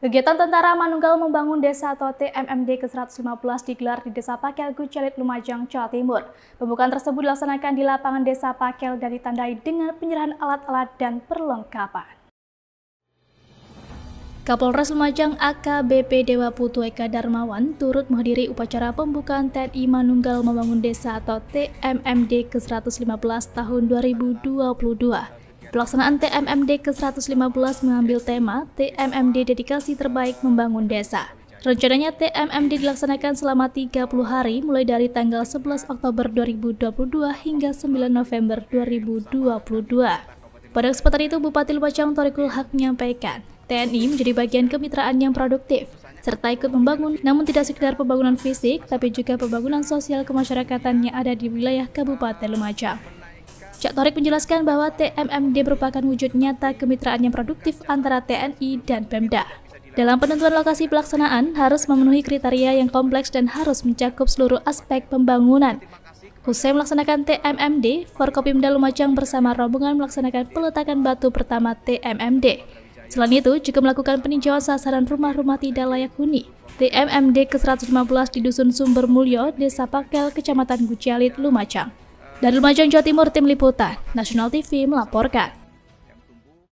Kegiatan Tentara Manunggal Membangun Desa atau TMMD ke-115 digelar di Desa Pakel, Gucelit, Lumajang, Jawa Timur. Pembukaan tersebut dilaksanakan di lapangan Desa Pakel dan ditandai dengan penyerahan alat-alat dan perlengkapan. Kapolres Lumajang AKBP Dewa Putu Eka Darmawan turut menghadiri upacara pembukaan TNI Manunggal Membangun Desa atau TMMD ke-115 tahun 2022. Pelaksanaan TMMD ke-115 mengambil tema TMMD Dedikasi Terbaik Membangun Desa. Rencananya TMMD dilaksanakan selama 30 hari mulai dari tanggal 11 Oktober 2022 hingga 9 November 2022. Pada kesempatan itu, Bupati Lumajang Torikul Hak menyampaikan, TNI menjadi bagian kemitraan yang produktif, serta ikut membangun, namun tidak sekedar pembangunan fisik, tapi juga pembangunan sosial kemasyarakatan yang ada di wilayah Kabupaten Lumajang. Cak Torik menjelaskan bahwa TMMD merupakan wujud nyata kemitraan yang produktif antara TNI dan Pemda. Dalam penentuan lokasi pelaksanaan, harus memenuhi kriteria yang kompleks dan harus mencakup seluruh aspek pembangunan. Usai melaksanakan TMMD, Forkopimda Lumajang bersama rombongan melaksanakan peletakan batu pertama TMMD. Selain itu, juga melakukan peninjauan sasaran rumah-rumah tidak layak huni. TMMD ke-115 di Dusun Sumber Mulyo, Desa Pakel, Kecamatan Gujalit, Lumajang. Dari Lumajang, Jawa Timur, Tim Liputan, Nasional TV melaporkan.